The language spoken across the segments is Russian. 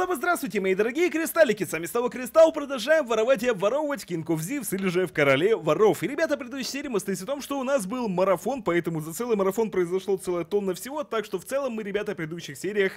Снова здравствуйте, мои дорогие кристаллики, сами с того кристалл, продолжаем воровать и обворовывать King of Thieves, или же в Короле Воров. И, ребята, в предыдущей серии мы стоим в том, что у нас был марафон, поэтому за целый марафон произошло целая тонна всего, так что в целом мы, ребята, в предыдущих сериях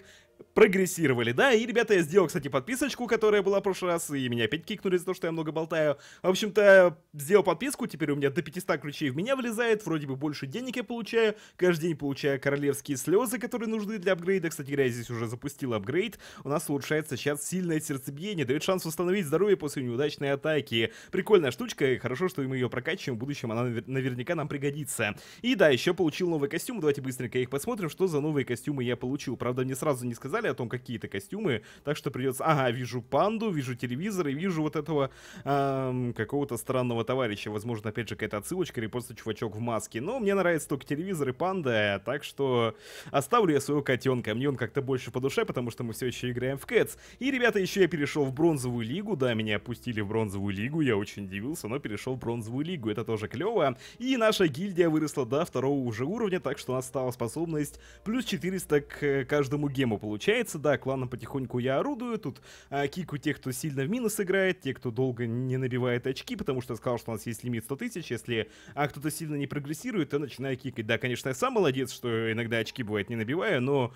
прогрессировали, да, и, ребята, я сделал, кстати, подписочку, которая была в прошлый раз, и меня опять кикнули за то, что я много болтаю. В общем-то, сделал подписку, теперь у меня до 500 ключей в меня влезает, вроде бы больше денег я получаю, каждый день получаю королевские слезы, которые нужны для апгрейда, кстати говоря, я здесь уже запустил апгрейд, у нас лучше совершается сейчас сильное сердцебиение, дает шанс восстановить здоровье после неудачной атаки. Прикольная штучка, и хорошо, что мы ее прокачиваем, в будущем она навер наверняка нам пригодится. И да, еще получил новый костюм, давайте быстренько их посмотрим, что за новые костюмы я получил. Правда, мне сразу не сказали о том, какие это костюмы, так что придется... Ага, вижу панду, вижу телевизор и вижу вот этого эм, какого-то странного товарища. Возможно, опять же, какая-то отсылочка или просто чувачок в маске. Но мне нравится только телевизор и панда, так что оставлю я своего котенка. Мне он как-то больше по душе, потому что мы все еще играем в КС капец. И, ребята, еще я перешел в бронзовую лигу. Да, меня опустили в бронзовую лигу, я очень удивился, но перешел в бронзовую лигу. Это тоже клево. И наша гильдия выросла до второго уже уровня, так что у нас стала способность плюс 400 к э, каждому гему получается. Да, кланом потихоньку я орудую. Тут а, кику тех, кто сильно в минус играет, те, кто долго не набивает очки, потому что я сказал, что у нас есть лимит 100 тысяч. Если а, кто-то сильно не прогрессирует, то начинаю кикать. Да, конечно, я сам молодец, что иногда очки бывает не набиваю, но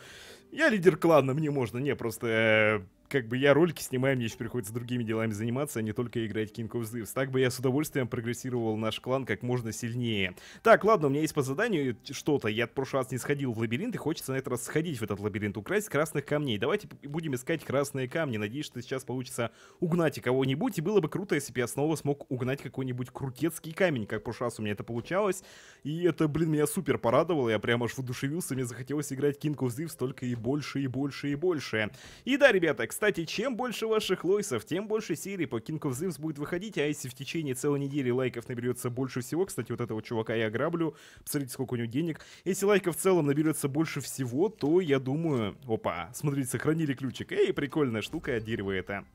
я лидер клана, мне можно. Не, просто э, как бы я ролики снимаю, мне еще приходится другими делами заниматься, а не только играть King of Thieves. Так бы я с удовольствием прогрессировал наш клан как можно сильнее. Так, ладно, у меня есть по заданию что-то. Я в прошлый раз не сходил в лабиринт, и хочется на этот раз сходить в этот лабиринт, украсть красных камней. Давайте будем искать красные камни. Надеюсь, что сейчас получится угнать кого-нибудь, и было бы круто, если бы я снова смог угнать какой-нибудь крутецкий камень, как в прошлый раз у меня это получалось. И это, блин, меня супер порадовало, я прям аж воодушевился, мне захотелось играть King of Thieves только и больше, и больше, и больше. И да, ребята, кстати, чем больше ваших лойсов, тем больше серий по King of Zims будет выходить, а если в течение целой недели лайков наберется больше всего, кстати, вот этого чувака я ограблю. посмотрите, сколько у него денег, если лайков в целом наберется больше всего, то я думаю, опа, смотрите, сохранили ключик, эй, прикольная штука, дерево это.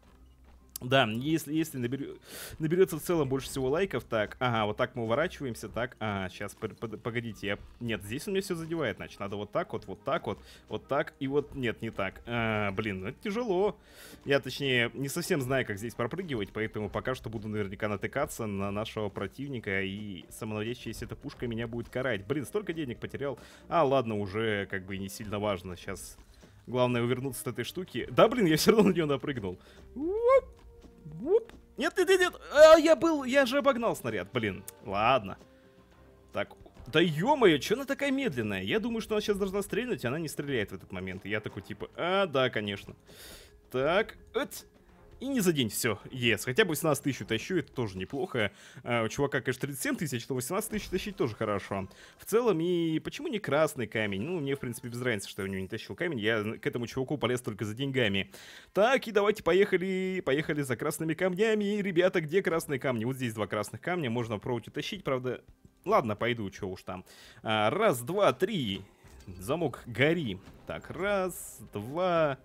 Да, если, если набер... наберется в целом больше всего лайков, так, ага, вот так мы уворачиваемся, так, ага, сейчас, погодите, я... Нет, здесь у меня все задевает, значит, надо вот так вот, вот так вот, вот так и вот, нет, не так. А, блин, ну это тяжело. Я, точнее, не совсем знаю, как здесь пропрыгивать, поэтому пока что буду наверняка натыкаться на нашего противника, и самонаводящаяся эта пушка меня будет карать. Блин, столько денег потерял. А, ладно, уже как бы не сильно важно, сейчас... Главное увернуться от этой штуки. Да, блин, я все равно на нее напрыгнул. Уоп! Уп. Нет, нет, нет, нет. А, я был, я же обогнал снаряд, блин. Ладно. Так, да ё-моё, чё она такая медленная? Я думаю, что она сейчас должна стрельнуть, а она не стреляет в этот момент. я такой типа, а, да, конечно. Так, эть. И не за день все, ес. Yes. Хотя бы 18 тысяч тащу, это тоже неплохо. А, у чувака, конечно, 37 тысяч, но 18 тысяч тащить тоже хорошо. В целом, и почему не красный камень? Ну, мне, в принципе, без разницы, что я у него не тащил камень. Я к этому чуваку полез только за деньгами. Так, и давайте поехали, поехали за красными камнями. Ребята, где красные камни? Вот здесь два красных камня, можно пробовать утащить, правда... Ладно, пойду, что уж там. А, раз, два, три. Замок, гори. Так, раз, два...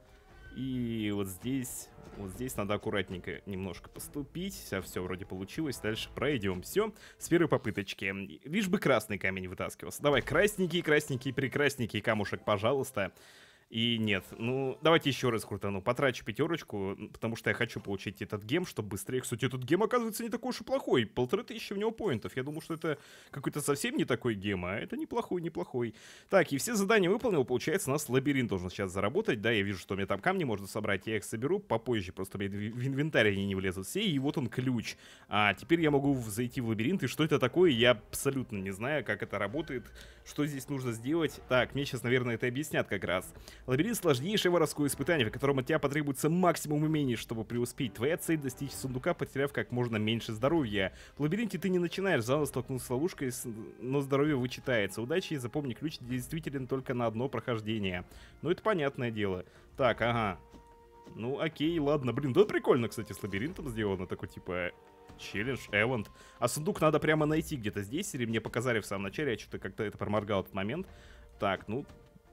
И вот здесь, вот здесь надо аккуратненько немножко поступить. А все вроде получилось. Дальше пройдем. Все, с первой попыточки. Лишь бы красный камень вытаскивался. Давай, красненький, красненький, прекрасненький камушек, пожалуйста. Пожалуйста. И нет, ну, давайте еще раз крутану. Потрачу пятерочку, потому что я хочу получить этот гем, чтобы быстрее. Кстати, этот гем оказывается не такой уж и плохой. Полторы тысячи в него поинтов. Я думал, что это какой-то совсем не такой гем, а это неплохой, неплохой. Так, и все задания выполнил. Получается, у нас лабиринт должен сейчас заработать. Да, я вижу, что у меня там камни можно собрать. Я их соберу попозже. Просто мне в инвентарь они не влезут все. И вот он ключ. А теперь я могу зайти в лабиринт. И что это такое, я абсолютно не знаю, как это работает. Что здесь нужно сделать. Так, мне сейчас, наверное, это объяснят как раз. Лабиринт сложнейшее воровское испытание, в котором от тебя потребуется максимум умений, чтобы преуспеть. Твоя цель достичь сундука, потеряв как можно меньше здоровья. В лабиринте ты не начинаешь заново столкнуться с ловушкой, но здоровье вычитается. Удачи и запомни, ключ действителен только на одно прохождение. Ну это понятное дело. Так, ага. Ну окей, ладно. Блин, да прикольно, кстати, с лабиринтом сделано. Такой типа челлендж, эвент. А сундук надо прямо найти где-то здесь, или мне показали в самом начале, я что-то как-то это проморгал этот момент. Так, ну,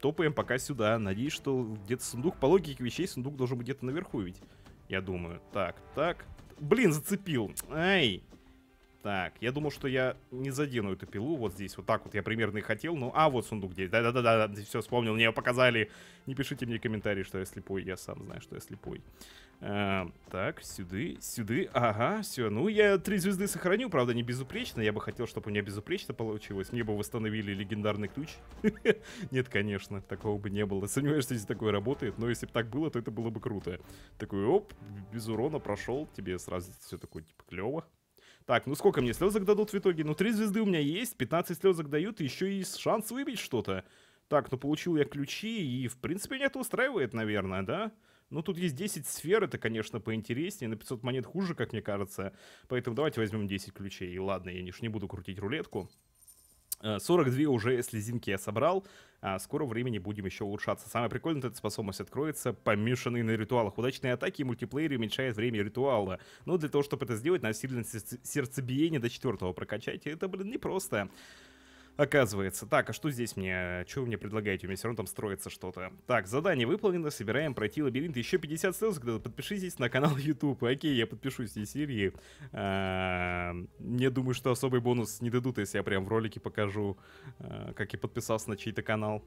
топаем пока сюда. Надеюсь, что где-то сундук. По логике вещей сундук должен быть где-то наверху ведь. Я думаю. Так, так. Блин, зацепил. Эй. Так, я думал, что я не задену эту пилу вот здесь, вот так вот я примерно и хотел. Ну, а вот сундук здесь. Да-да-да, да, все вспомнил, мне его показали. Не пишите мне комментарии, что я слепой, я сам знаю, что я слепой. А, так, сюды, сюды, ага, все. Ну, я три звезды сохраню, правда, не безупречно. Я бы хотел, чтобы у меня безупречно получилось. Мне бы восстановили легендарный ключ. Нет, конечно, такого бы не было. Сомневаюсь, что здесь такое работает, но если бы так было, то это было бы круто. Такой, оп, без урона прошел, тебе сразу все такое, типа, клево. Так, ну сколько мне слезок дадут в итоге? Ну, 3 звезды у меня есть, 15 слезок дают, еще есть шанс выбить что-то. Так, ну получил я ключи, и в принципе меня это устраивает, наверное, да? Ну, тут есть 10 сфер, это, конечно, поинтереснее. На 500 монет хуже, как мне кажется. Поэтому давайте возьмем 10 ключей. И ладно, я лишь не буду крутить рулетку. 42 э, уже слезинки я собрал. А скоро времени будем еще улучшаться. Самое прикольное, эта способность откроется, помешанный на ритуалах. Удачные атаки и мультиплеере уменьшает время ритуала. Но для того, чтобы это сделать, надо сильно сердцебиение до четвертого прокачать. это, блин, непросто. просто. Оказывается. Так, а что здесь мне? Что вы мне предлагаете? У меня все равно там строится что-то. Так, задание выполнено. Собираем пройти лабиринт. Еще 50 стелс. Подпишитесь на канал YouTube. Окей, я подпишусь из серии. Не эм, думаю, что особый бонус не дадут, если я прям в ролике покажу, э, как я подписался на чей-то канал.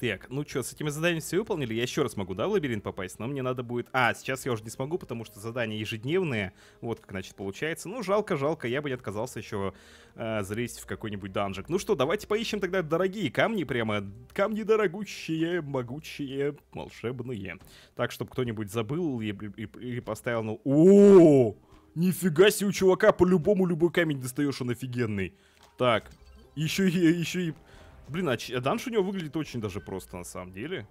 Так, ну что, с этими заданиями все выполнили. Я еще раз могу, да, в лабиринт попасть, но мне надо будет... А, сейчас я уже не смогу, потому что задания ежедневные. Вот как, значит, получается. Ну, жалко, жалко, я бы не отказался еще э, залезть в какой-нибудь данжик. Ну что, давайте поищем тогда дорогие камни прямо. Камни дорогущие, могучие, волшебные. Так, чтобы кто-нибудь забыл и, и, и поставил, ну... о Нифига себе у чувака, по-любому любой камень достаешь, он офигенный. Так, еще и, еще и Блин, а данж у него выглядит очень даже просто, на самом деле.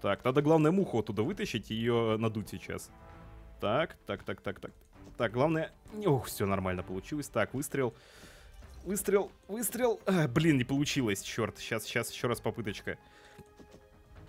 Так, надо, главное, муху оттуда вытащить и ее э, надуть сейчас. Так, так, так, так, так. Так, главное... Ох, все нормально получилось. Так, выстрел. Выстрел, выстрел. А, блин, не получилось, черт. Сейчас, сейчас еще раз попыточка.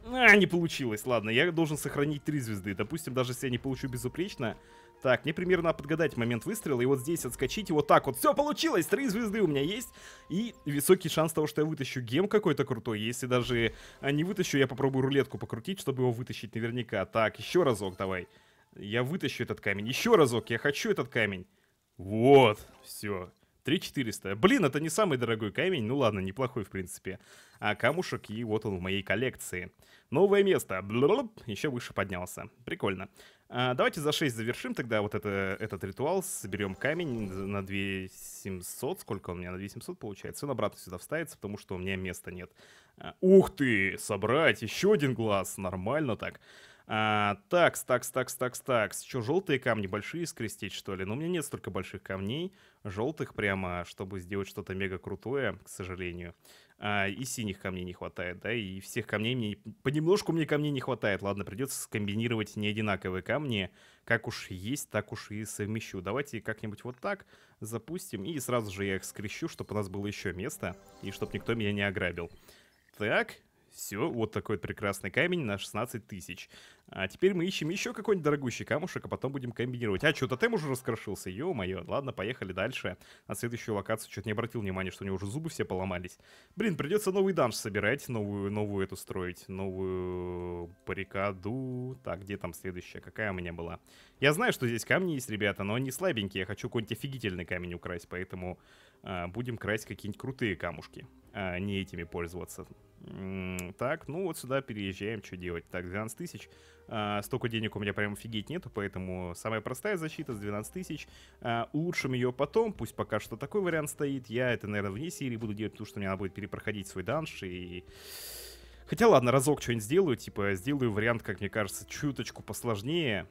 А, не получилось. Ладно, я должен сохранить три звезды. Допустим, даже если я не получу безупречно, так, мне примерно подгадать момент выстрела, и вот здесь отскочить, и вот так вот. Все, получилось! Три звезды у меня есть, и высокий шанс того, что я вытащу гем какой-то крутой. Если даже а, не вытащу, я попробую рулетку покрутить, чтобы его вытащить наверняка. Так, еще разок давай. Я вытащу этот камень. Еще разок, я хочу этот камень. Вот, все. 3400. Блин, это не самый дорогой камень, ну ладно, неплохой в принципе. А камушек, и вот он в моей коллекции. Новое место. блу Еще выше поднялся. Прикольно. А, давайте за 6 завершим тогда вот это, этот ритуал. Соберем камень на 2700. Сколько он у меня? На 2700 получается. Он обратно сюда вставится, потому что у меня места нет. А, ух ты! Собрать! Еще один глаз! Нормально так. А, такс, такс, такс, такс, такс. Че, желтые камни большие скрестить, что ли? Но ну, у меня нет столько больших камней. Желтых прямо, чтобы сделать что-то мега крутое, к сожалению. А, и синих камней не хватает, да, и всех камней мне... Понемножку мне камней не хватает. Ладно, придется скомбинировать неодинаковые камни. Как уж есть, так уж и совмещу. Давайте как-нибудь вот так запустим. И сразу же я их скрещу, чтобы у нас было еще место. И чтобы никто меня не ограбил. Так, все, вот такой прекрасный камень на 16 тысяч. А теперь мы ищем еще какой-нибудь дорогущий камушек, а потом будем комбинировать. А, что-то тем уже раскрошился, ё-моё. Ладно, поехали дальше. На следующую локацию что-то не обратил внимания, что у него уже зубы все поломались. Блин, придется новый данж собирать, новую, новую эту строить, новую парикаду. Так, где там следующая? Какая у меня была? Я знаю, что здесь камни есть, ребята, но они слабенькие. Я хочу какой-нибудь офигительный камень украсть, поэтому... А, будем красть какие-нибудь крутые камушки, а не этими пользоваться. Так, ну вот сюда переезжаем, что делать. Так, 12 тысяч. А, столько денег у меня прям офигеть нету, поэтому самая простая защита с 12 тысяч. А, улучшим ее потом, пусть пока что такой вариант стоит. Я это, наверное, вне серии буду делать, потому что мне надо будет перепроходить свой данж и... Хотя ладно, разок что-нибудь сделаю, типа сделаю вариант, как мне кажется, чуточку посложнее,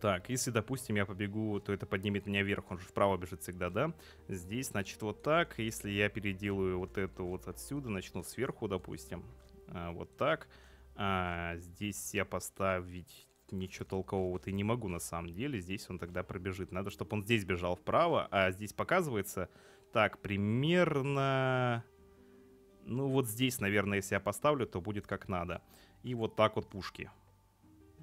так, если, допустим, я побегу, то это поднимет меня вверх, он же вправо бежит всегда, да? Здесь, значит, вот так. Если я переделаю вот эту вот отсюда, начну сверху, допустим, а, вот так. А, здесь я поставить ничего толкового-то и не могу на самом деле. Здесь он тогда пробежит. Надо, чтобы он здесь бежал вправо, а здесь показывается... Так, примерно... Ну вот здесь, наверное, если я поставлю, то будет как надо. И вот так вот пушки.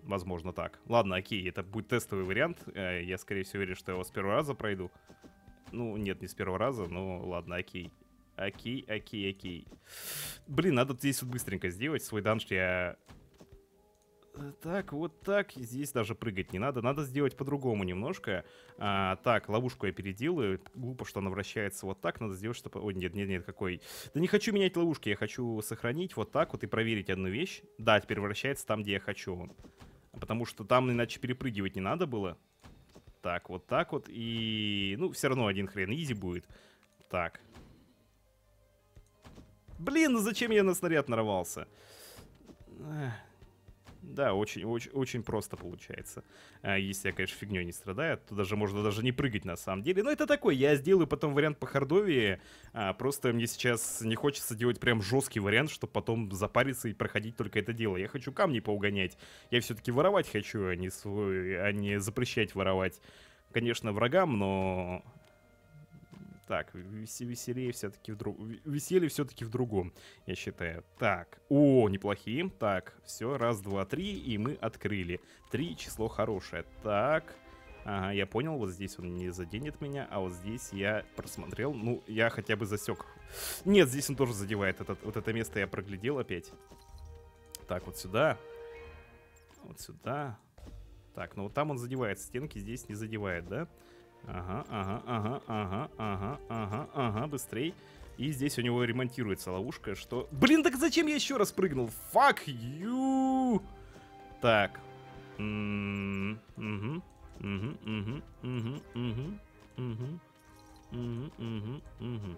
Возможно, так. Ладно, окей, это будет тестовый вариант. Э, я, скорее всего, верю, что я его с первого раза пройду. Ну, нет, не с первого раза, но ладно, окей. Окей, окей, окей. Блин, надо здесь вот быстренько сделать свой данж. Я... Э, так, вот так. Здесь даже прыгать не надо. Надо сделать по-другому немножко. А, так, ловушку я переделаю. Глупо, что она вращается вот так. Надо сделать, чтобы... Ой, нет, нет, нет, какой... Да не хочу менять ловушки. Я хочу сохранить вот так вот и проверить одну вещь. Да, теперь вращается там, где я хочу. Потому что там иначе перепрыгивать не надо было. Так, вот так вот. И, ну, все равно один хрен. Изи будет. Так. Блин, ну зачем я на снаряд нарвался? Эх. Да, очень, очень, очень просто получается. А, если я, конечно, фигней не страдаю, то даже можно даже не прыгать на самом деле. Но это такой, я сделаю потом вариант по хардове. А, просто мне сейчас не хочется делать прям жесткий вариант, чтобы потом запариться и проходить только это дело. Я хочу камни поугонять. Я все-таки воровать хочу, а не, свой, а не запрещать воровать. Конечно, врагам, но так, веселее все-таки в другом. Веселье все-таки в другом, я считаю. Так, о, неплохие. Так, все, раз, два, три, и мы открыли. Три число хорошее. Так, ага, я понял, вот здесь он не заденет меня, а вот здесь я просмотрел. Ну, я хотя бы засек. Нет, здесь он тоже задевает. Этот, вот это место я проглядел опять. Так, вот сюда. Вот сюда. Так, ну вот там он задевает стенки, здесь не задевает, да? Да. Ага, ага, ага, ага, ага, ага, ага, быстрей. И здесь у него ремонтируется ловушка, что... Блин, так зачем я еще раз прыгнул? Fuck you! Так. Угу, угу, угу, угу, угу, угу. Угу, угу, угу.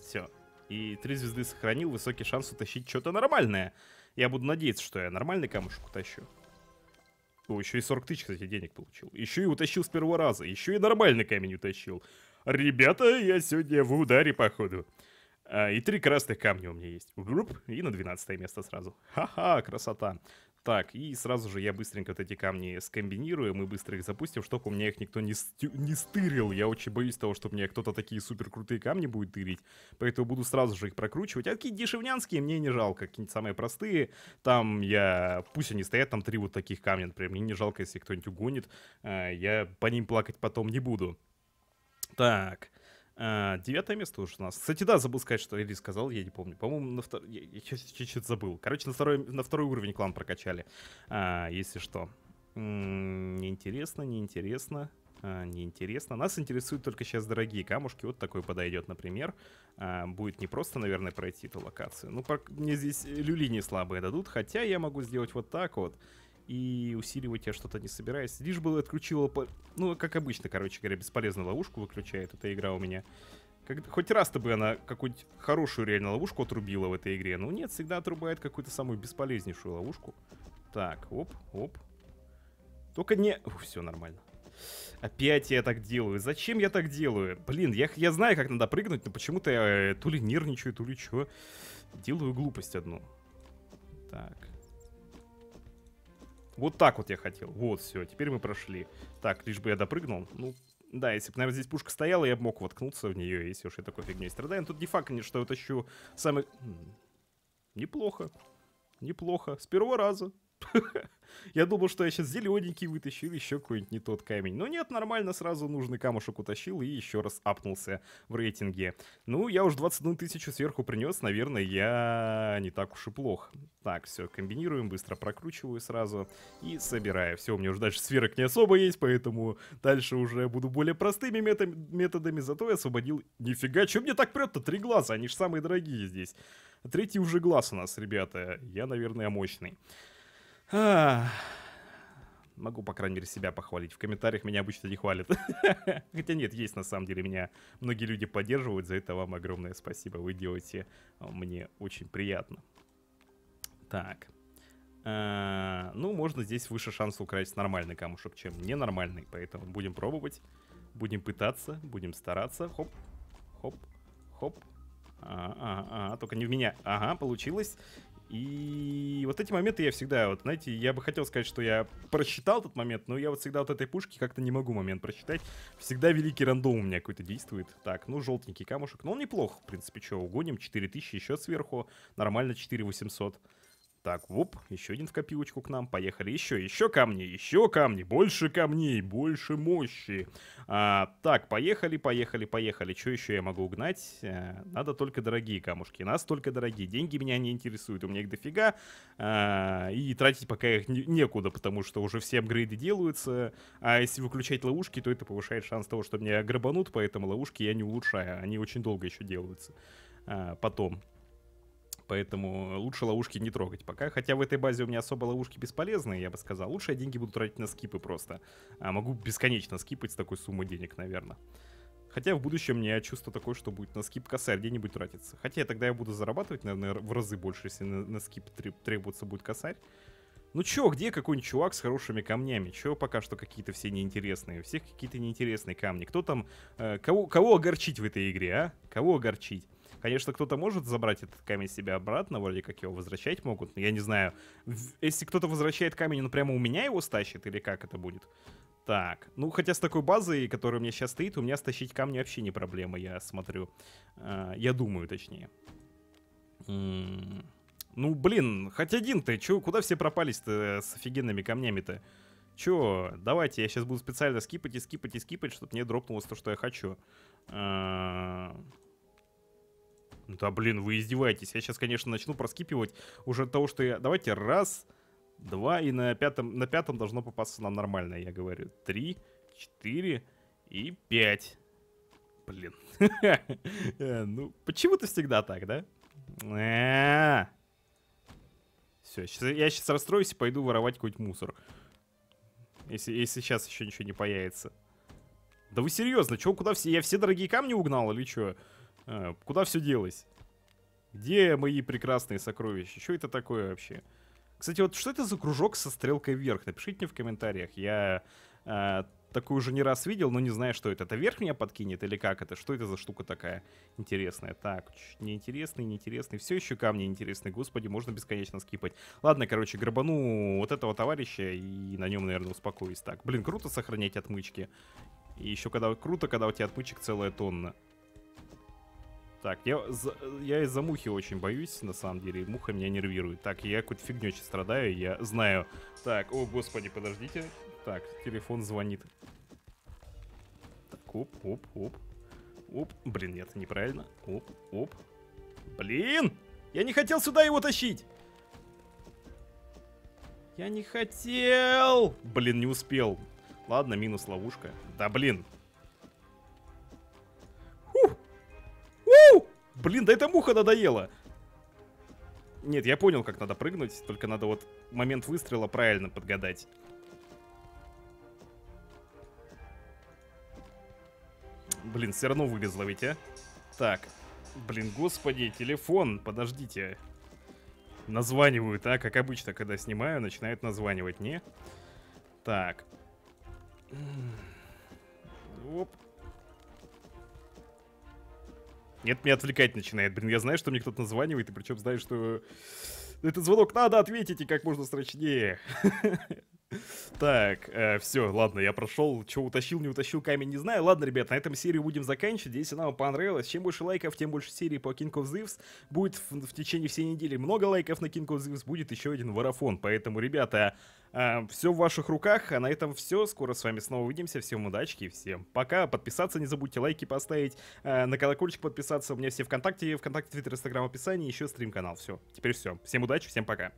Все. И три звезды сохранил, высокий шанс утащить что-то нормальное. Я буду надеяться, что я нормальный камушек утащу еще и 40 тысяч, кстати, денег получил. Еще и утащил с первого раза. Еще и нормальный камень утащил. Ребята, я сегодня в ударе, походу. А, и три красных камня у меня есть. и на 12 место сразу. Ха-ха, красота. Так, и сразу же я быстренько вот эти камни скомбинирую, мы быстро их запустим, чтобы у меня их никто не, стю- не стырил. Я очень боюсь того, что мне кто-то такие супер крутые камни будет тырить, поэтому буду сразу же их прокручивать. А такие дешевнянские мне не жалко, какие-нибудь самые простые. Там я, пусть они стоят, там три вот таких камня, например, мне не жалко, если кто-нибудь угонит, э, я по ним плакать потом не буду. Так, а, девятое место уж у нас. Кстати, да, забыл сказать, что Эли сказал, я не помню. По-моему, на втор... я, чуть-чуть забыл. Короче, на второй, на второй уровень клан прокачали, а, если что. М-м, неинтересно, неинтересно, а, неинтересно. Нас интересуют только сейчас дорогие камушки. Вот такой подойдет, например. А, будет не просто, наверное, пройти эту локацию. Ну, про... мне здесь люли не слабые дадут, хотя я могу сделать вот так вот и усиливать я что-то не собираюсь. Лишь бы отключила... Ну, как обычно, короче говоря, бесполезную ловушку выключает эта игра у меня. Как, хоть раз-то бы она какую-нибудь хорошую реально ловушку отрубила в этой игре. Ну нет, всегда отрубает какую-то самую бесполезнейшую ловушку. Так, оп, оп. Только не... Ух, все нормально. Опять я так делаю. Зачем я так делаю? Блин, я, я знаю, как надо прыгнуть, но почему-то я э, то ли нервничаю, то ли чего. Делаю глупость одну. Так. Вот так вот я хотел. Вот, все, теперь мы прошли. Так, лишь бы я допрыгнул. Ну, да, если бы, наверное, здесь пушка стояла, я бы мог воткнуться в нее, если уж я такой фигней страдаю. Но тут не факт, конечно, что я тащу самый... Неплохо. Неплохо. С первого раза. Я думал, что я сейчас зелененький вытащил, еще какой-нибудь не тот камень. Но нет, нормально, сразу нужный камушек утащил и еще раз апнулся в рейтинге. Ну, я уж 21 тысячу сверху принес, наверное, я не так уж и плох. Так, все, комбинируем, быстро прокручиваю сразу и собираю. Все, у меня уже дальше сферок не особо есть, поэтому дальше уже буду более простыми методами, зато я освободил... Нифига, что мне так прет-то? Три глаза, они же самые дорогие здесь. Третий уже глаз у нас, ребята. Я, наверное, мощный могу, по крайней мере, себя похвалить. В комментариях меня обычно не хвалят. Хотя нет, есть на самом деле. Меня многие люди поддерживают. За это вам огромное спасибо. Вы делаете э, мне очень приятно. Так. Э, ну, можно здесь выше шанс украсть нормальный камушек, чем ненормальный. Поэтому будем пробовать. Будем пытаться. Будем стараться. Хоп. Хоп. Хоп. А, а, а, только не в меня. Ага, получилось. И вот эти моменты я всегда, вот, знаете, я бы хотел сказать, что я просчитал этот момент, но я вот всегда вот этой пушки как-то не могу момент просчитать. Всегда великий рандом у меня какой-то действует. Так, ну, желтенький камушек, ну он неплох, в принципе, что, угоним, 4000 еще сверху, нормально, 4800. 800. Так, вуп, еще один в копилочку к нам. Поехали еще, еще камни, еще камни, больше камней, больше мощи. А, так, поехали, поехали, поехали. Что еще я могу угнать? А, надо только дорогие камушки. Нас только дорогие. Деньги меня не интересуют, у меня их дофига. А, и тратить пока их не, некуда, потому что уже все апгрейды делаются. А если выключать ловушки, то это повышает шанс того, что меня грабанут, поэтому ловушки я не улучшаю. Они очень долго еще делаются. А, потом поэтому лучше ловушки не трогать пока. Хотя в этой базе у меня особо ловушки бесполезные, я бы сказал. Лучше я деньги буду тратить на скипы просто. А могу бесконечно скипать с такой суммы денег, наверное. Хотя в будущем мне чувство такое, что будет на скип косарь где-нибудь тратиться. Хотя тогда я буду зарабатывать, наверное, в разы больше, если на, на скип требуется будет косарь. Ну чё, где какой-нибудь чувак с хорошими камнями? Чё пока что какие-то все неинтересные? У всех какие-то неинтересные камни. Кто там... Э, кого, кого огорчить в этой игре, а? Кого огорчить? Конечно, кто-то может забрать этот камень себе обратно, вроде как его возвращать могут, но я не знаю. Если кто-то возвращает камень, он прямо у меня его стащит или как это будет? Так, ну хотя с такой базой, которая у меня сейчас стоит, у меня стащить камни вообще не проблема, я смотрю. А, я думаю, точнее. Ну, блин, хоть один ты, чё, куда все пропались-то э, с офигенными камнями-то? Чё, давайте, я сейчас буду специально скипать и скипать и скипать, чтобы мне дропнулось то, что я хочу. А, ну да блин, вы издеваетесь. Я сейчас, конечно, начну проскипивать уже от того, что я... Давайте раз, два, и на пятом, на пятом должно попасться нам нормально, я говорю. Три, четыре и пять. Блин. Э, ну, почему-то всегда так, да? Э. Все, я сейчас расстроюсь и пойду воровать какой-нибудь мусор. Если, если сейчас еще ничего не появится. Да вы серьезно, чего куда все? Я все дорогие камни угнал или что? А, куда все делось? Где мои прекрасные сокровища? Что это такое вообще? Кстати, вот что это за кружок со стрелкой вверх? Напишите мне в комментариях. Я а, такую уже не раз видел, но не знаю, что это. Это вверх меня подкинет или как это? Что это за штука такая интересная? Так, неинтересный, неинтересный. Все еще камни интересные. Господи, можно бесконечно скипать. Ладно, короче, грабану вот этого товарища и на нем, наверное, успокоюсь. Так, блин, круто сохранять отмычки. И еще когда круто, когда у тебя отмычек целая тонна. Так, я, я из-за мухи очень боюсь, на самом деле. Муха меня нервирует. Так, я какой-то фигнёй страдаю, я знаю. Так, о, господи, подождите. Так, телефон звонит. Так, оп, оп, оп. Оп, блин, нет, неправильно. Оп, оп. Блин! Я не хотел сюда его тащить! Я не хотел! Блин, не успел. Ладно, минус ловушка. Да блин, Блин, да эта муха надоела. Нет, я понял, как надо прыгнуть, только надо вот момент выстрела правильно подгадать. Блин, все равно вылезла ведь, а? Так. Блин, господи, телефон, подождите. Названиваю, так Как обычно, когда снимаю, начинают названивать, не? Так. Оп. Нет, меня отвлекать начинает. Блин, я знаю, что мне кто-то названивает, и причем знаю, что этот звонок надо ответить и как можно срочнее. Так, э, все, ладно, я прошел. Че утащил, не утащил, камень не знаю. Ладно, ребят, на этом серию будем заканчивать. Если нам понравилось, понравилась, чем больше лайков, тем больше серии по King of Thieves. Будет в, в течение всей недели много лайков на King of Thieves, будет еще один варафон, Поэтому, ребята, э, все в ваших руках. А на этом все. Скоро с вами снова увидимся. Всем удачи и всем пока. Подписаться не забудьте, лайки поставить. Э, на колокольчик подписаться. У меня все ВКонтакте, ВКонтакте, Твиттер, Инстаграм, описании, еще стрим-канал. Все, теперь все. Всем удачи, всем пока.